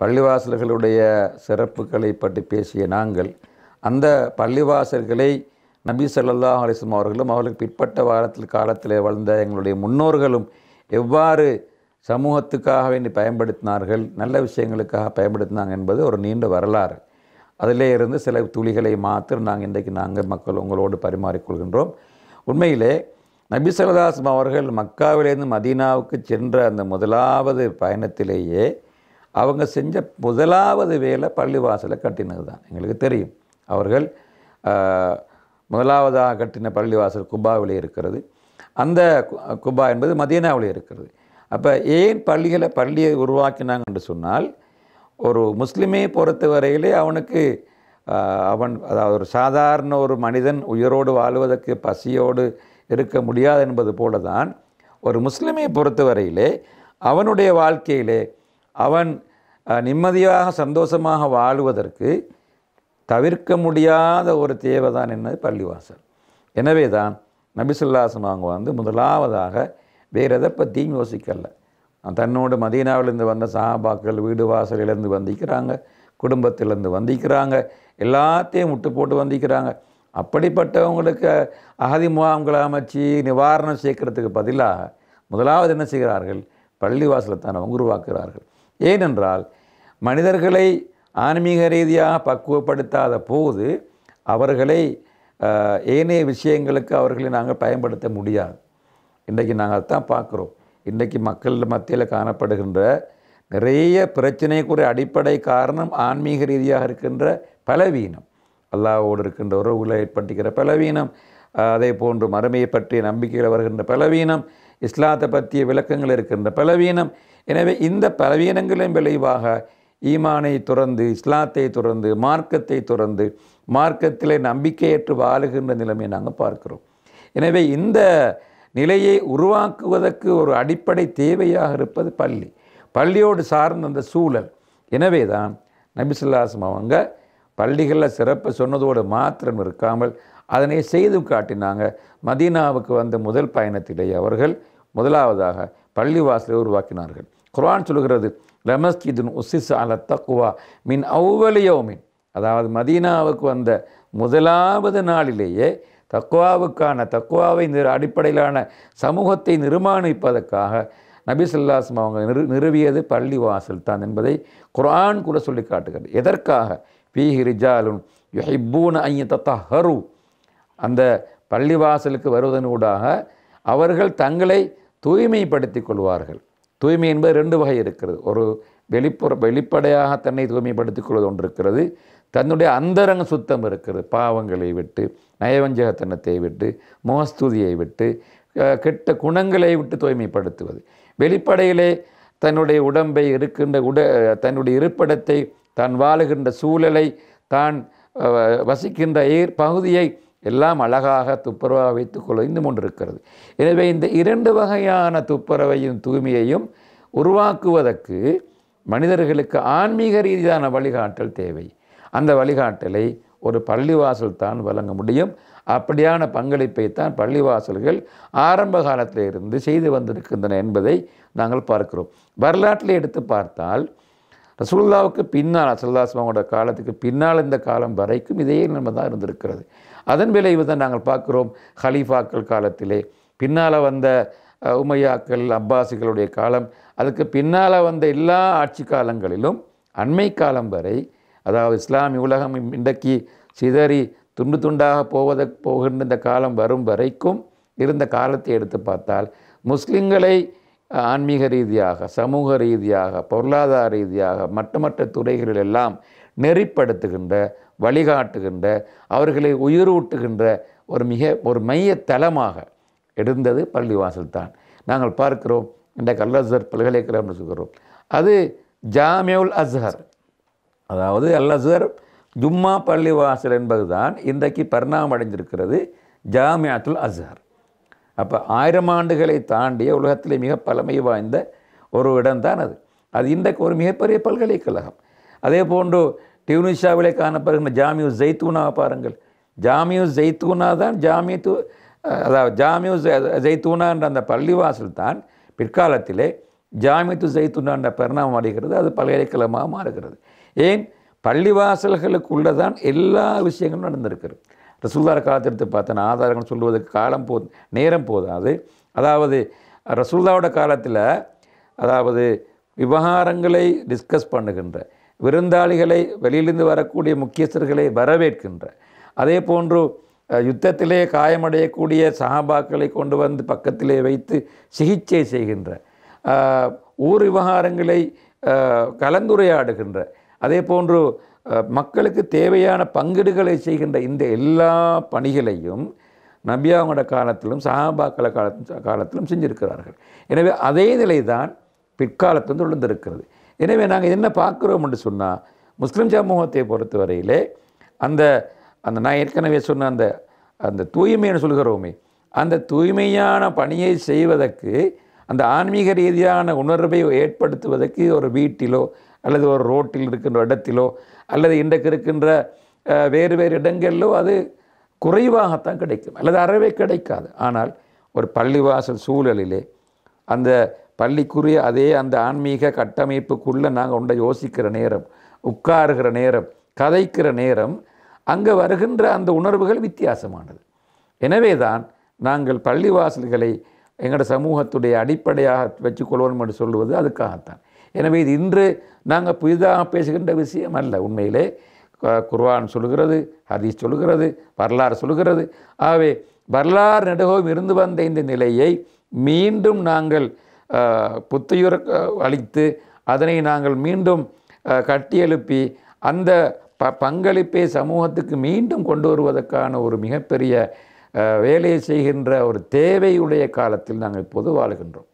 பள்ளிவாசல்களுடைய சிறப்புகளை பற்றி பேசிய நாங்கள் அந்த பள்ளிவாசல்களை நபி சல்லா அலிஸ்லாம் அவர்களும் அவர்களுக்கு பிற்பட்ட வாரத்தில் காலத்தில் வாழ்ந்த எங்களுடைய முன்னோர்களும் எவ்வாறு சமூகத்துக்காக வேண்டி பயன்படுத்தினார்கள் நல்ல விஷயங்களுக்காக பயன்படுத்தினாங்க என்பது ஒரு நீண்ட வரலாறு அதிலே இருந்து சில துளிகளை மாத்திரம் நாங்கள் இன்றைக்கு நாங்கள் மக்கள் உங்களோடு பரிமாறிக்கொள்கின்றோம் உண்மையிலே நபி சலதாஸ்ம் அவர்கள் மக்காவிலேருந்து மதீனாவுக்கு சென்ற அந்த முதலாவது பயணத்திலேயே அவங்க செஞ்ச முதலாவது வேலை பள்ளிவாசலை கட்டினது தான் எங்களுக்கு தெரியும் அவர்கள் முதலாவதாக கட்டின பள்ளிவாசல் குபாவிலே இருக்கிறது அந்த குபா என்பது மதியனாவிலே இருக்கிறது அப்போ ஏன் பள்ளிகளை பள்ளியை உருவாக்கினாங்க என்று சொன்னால் ஒரு முஸ்லீமே பொறுத்த வரையிலே அவனுக்கு அவன் அதாவது ஒரு சாதாரண ஒரு மனிதன் உயிரோடு வாழ்வதற்கு பசியோடு இருக்க முடியாது என்பது போல தான் ஒரு முஸ்லீமை பொறுத்தவரையிலே அவனுடைய வாழ்க்கையிலே அவன் நிம்மதியாக சந்தோஷமாக வாழுவதற்கு தவிர்க்க முடியாத ஒரு தேவை தான் என்னது பள்ளிவாசல் எனவே தான் நபிசுல்லாசன் அவங்க வந்து முதலாவதாக வேறு எதை பற்றியும் யோசிக்கல தன்னோடு மதீனாவிலிருந்து வந்த சாபாக்கள் வீடு வாசலிலேருந்து வந்திக்கிறாங்க குடும்பத்திலேருந்து வந்திக்கிறாங்க எல்லாத்தையும் முட்டு போட்டு வந்திக்கிறாங்க அப்படிப்பட்டவங்களுக்கு அகதி முகாம்களை அமைச்சு நிவாரணம் சேர்க்கறதுக்கு பதிலாக முதலாவது என்ன செய்கிறார்கள் பள்ளிவாசலை தான் அவங்க உருவாக்குகிறார்கள் ஏனென்றால் மனிதர்களை ஆன்மீக ரீதியாக பக்குவப்படுத்தாத போது அவர்களை ஏனைய விஷயங்களுக்கு அவர்களை நாங்கள் பயன்படுத்த முடியாது இன்றைக்கி நாங்கள் தான் பார்க்குறோம் இன்றைக்கி மக்கள் மத்தியில் காணப்படுகின்ற நிறைய பிரச்சனைக்குரிய அடிப்படை காரணம் ஆன்மீக ரீதியாக இருக்கின்ற பலவீனம் அல்லாவோடு இருக்கின்ற உறவுகளை ஏற்பட்டுக்கிற பலவீனம் அதே போன்று மறுமையை பற்றிய நம்பிக்கையில் வருகின்ற பலவீனம் இஸ்லாத்தை பற்றிய விளக்கங்கள் இருக்கின்ற பலவீனம் எனவே இந்த பலவீனங்களின் விளைவாக ஈமானை துறந்து இஸ்லாத்தை துறந்து மார்க்கத்தை துறந்து மார்க்கத்தில் நம்பிக்கையற்று வாழுகின்ற நிலைமை நாங்கள் பார்க்கிறோம் எனவே இந்த நிலையை உருவாக்குவதற்கு ஒரு அடிப்படை தேவையாக இருப்பது பள்ளி பள்ளியோடு சார்ந்த அந்த சூழல் எனவே தான் நபிசுல்லாசம் அவங்க பள்ளிகளில் சிறப்பு சொன்னதோடு மாத்திரம் இருக்காமல் அதனை செய்து காட்டினாங்க மதீனாவுக்கு வந்த முதல் பயணத்திலே அவர்கள் முதலாவதாக பள்ளிவாசலை உருவாக்கினார்கள் குரான் சொல்கிறது ரமஸ்கிதின் உசிஸ் அல தக்குவா மின் மின் அதாவது மதீனாவுக்கு வந்த முதலாவது நாளிலேயே தக்குவாவுக்கான தக்குவாவை அடிப்படையிலான சமூகத்தை நிர்மாணிப்பதற்காக நபிசுல்லாஸ்ம் அவங்க நிறு நிறுவியது பள்ளி வாசல் தான் என்பதை குரான் கூட சொல்லி காட்டுகிறது எதற்காக பீஹி ரிஜாலுன் யுஹிப்பூன் ஐய தத்தா ஹரு அந்த பள்ளிவாசலுக்கு வருவதனூடாக அவர்கள் தங்களை தூய்மைப்படுத்தி கொள்வார்கள் தூய்மை என்பது ரெண்டு வகை இருக்கிறது ஒரு வெளிப்புற வெளிப்படையாக தன்னை தூய்மைப்படுத்திக் கொள்வது ஒன்று இருக்கிறது தன்னுடைய அந்தரங்க சுத்தம் இருக்கிறது பாவங்களை விட்டு நயவஞ்சகத்தனத்தை விட்டு மோஸ்துதியை விட்டு கெட்ட குணங்களை விட்டு தூய்மைப்படுத்துவது வெளிப்படையிலே தன்னுடைய உடம்பை இருக்கின்ற உட தன்னுடைய இருப்பிடத்தை தான் வாழுகின்ற சூழலை தான் வசிக்கின்ற பகுதியை எல்லாம் அழகாக துப்புரவாக வைத்துக் குலைந்து கொண்டிருக்கிறது எனவே இந்த இரண்டு வகையான துப்புரவையும் தூய்மையையும் உருவாக்குவதற்கு மனிதர்களுக்கு ஆன்மீக ரீதியான வழிகாட்டல் தேவை அந்த வழிகாட்டலை ஒரு பள்ளிவாசல் தான் வழங்க முடியும் அப்படியான பங்களிப்பை தான் பள்ளிவாசல்கள் ஆரம்ப காலத்திலிருந்து செய்து வந்திருக்கின்றன என்பதை நாங்கள் பார்க்கிறோம் வரலாற்றில் எடுத்து பார்த்தால் ரசூல்லாவுக்கு பின்னால் அசல்லாஸ்மாவோட காலத்துக்கு பின்னால் இந்த காலம் வரைக்கும் இதே நம்ம தான் இருந்திருக்கிறது அதன் விளைவு தான் நாங்கள் பார்க்குறோம் ஹலீஃபாக்கள் காலத்திலே பின்னால் வந்த உமையாக்கள் அப்பாசிகளுடைய காலம் அதுக்கு பின்னால் வந்த எல்லா ஆட்சி காலங்களிலும் அண்மை காலம் வரை அதாவது இஸ்லாமிய உலகம் இன்றைக்கு சிதறி துண்டு துண்டாக போவதற்கு போகின்ற இந்த காலம் வரும் வரைக்கும் இருந்த காலத்தை எடுத்து பார்த்தால் முஸ்லிம்களை ஆன்மீக ரீதியாக சமூக ரீதியாக பொருளாதார ரீதியாக மட்டமற்ற துறைகளில் எல்லாம் நெறிப்படுத்துகின்ற வழிகாட்டுகின்ற அவர்களை உயிரூட்டுகின்ற ஒரு மிக ஒரு மைய தலமாக எடுந்தது பள்ளிவாசல் தான் நாங்கள் பார்க்கிறோம் இந்த கல்லசர் பல்கலைக்கழகம் சொல்கிறோம் அது ஜாமியுல் அஸ்ஹர் அதாவது அல்லசர் ஜும்மா பள்ளிவாசல் என்பதுதான் இன்றைக்கு பரிணாமம் அடைஞ்சிருக்கிறது ஜாமியாத்துல் அஸ்ஹர் அப்போ ஆயிரம் ஆண்டுகளை தாண்டிய உலகத்தில் மிக பழமை வாய்ந்த ஒரு இடம்தான் அது அது இன்றைக்கு ஒரு மிகப்பெரிய பல்கலைக்கழகம் அதே போன்று டியூனிஷாவிலே காணப்படுகின்ற ஜாமியு ஜெய்தூனா பாருங்கள் ஜாமியு ஜெய்தூனா தான் ஜாமி தூ அதாவது ஜாமியு ஜெய்தூனா என்ற அந்த பள்ளிவாசல் தான் பிற்காலத்திலே து ஜெய்தூனா என்ற பரிணாமம் அடைகிறது அது பல்கலைக்கழகமாக மாறுகிறது ஏன் பள்ளிவாசல்களுக்குள்ளே தான் எல்லா விஷயங்களும் நடந்திருக்கிறது ரசூல்லார் காலத்தெடுத்து பார்த்தேன் ஆதாரங்கள் சொல்வதற்கு காலம் போ நேரம் போதாது அதாவது ரசூல்லாவோட காலத்தில் அதாவது விவகாரங்களை டிஸ்கஸ் பண்ணுகின்ற விருந்தாளிகளை வெளியிலிருந்து வரக்கூடிய முக்கியஸ்தர்களை வரவேற்கின்ற அதே போன்று யுத்தத்திலே காயமடையக்கூடிய சஹாபாக்களை கொண்டு வந்து பக்கத்திலே வைத்து சிகிச்சை செய்கின்ற ஊர் விவகாரங்களை கலந்துரையாடுகின்ற அதே போன்று மக்களுக்கு தேவையான பங்கீடுகளை செய்கின்ற இந்த எல்லா பணிகளையும் நபியாவோட காலத்திலும் சஹாபாக்கள காலத்து காலத்திலும் செஞ்சுருக்கிறார்கள் எனவே அதே நிலை தான் பிற்காலத்தில் தொடர்ந்திருக்கிறது எனவே நாங்கள் என்ன பார்க்குறோம் என்று சொன்னால் முஸ்லீம் சமூகத்தை பொறுத்தவரையிலே அந்த அந்த நான் ஏற்கனவே சொன்ன அந்த அந்த தூய்மைன்னு சொல்கிறோமே அந்த தூய்மையான பணியை செய்வதற்கு அந்த ஆன்மீக ரீதியான உணர்வை ஏற்படுத்துவதற்கு ஒரு வீட்டிலோ அல்லது ஒரு ரோட்டில் இருக்கின்ற இடத்திலோ அல்லது இன்றைக்கு இருக்கின்ற வேறு வேறு இடங்களிலோ அது குறைவாகத்தான் கிடைக்கும் அல்லது அறவே கிடைக்காது ஆனால் ஒரு பள்ளிவாசல் சூழலிலே அந்த பள்ளிக்குரிய அதே அந்த ஆன்மீக கட்டமைப்புக்குள்ளே நாங்கள் உண்டை யோசிக்கிற நேரம் உட்காருகிற நேரம் கதைக்கிற நேரம் அங்கே வருகின்ற அந்த உணர்வுகள் வித்தியாசமானது எனவே தான் நாங்கள் பள்ளிவாசல்களை எங்களோட சமூகத்துடைய அடிப்படையாக வச்சுக்கொள்வோம் என்று சொல்லுவது அதுக்காகத்தான் எனவே இது இன்று நாங்கள் புதிதாக பேசுகின்ற விஷயம் அல்ல உண்மையிலே குர்வான் சொல்கிறது ஹதீஸ் சொல்கிறது வரலாறு சொல்கிறது ஆகவே வரலாறு நடுகவும் இருந்து வந்த இந்த நிலையை மீண்டும் நாங்கள் புத்துயிர் அளித்து அதனை நாங்கள் மீண்டும் கட்டியெழுப்பி அந்த ப பங்களிப்பை சமூகத்துக்கு மீண்டும் கொண்டு வருவதற்கான ஒரு மிகப்பெரிய வேலையை செய்கின்ற ஒரு தேவையுடைய காலத்தில் நாங்கள் இப்போது வாழுகின்றோம்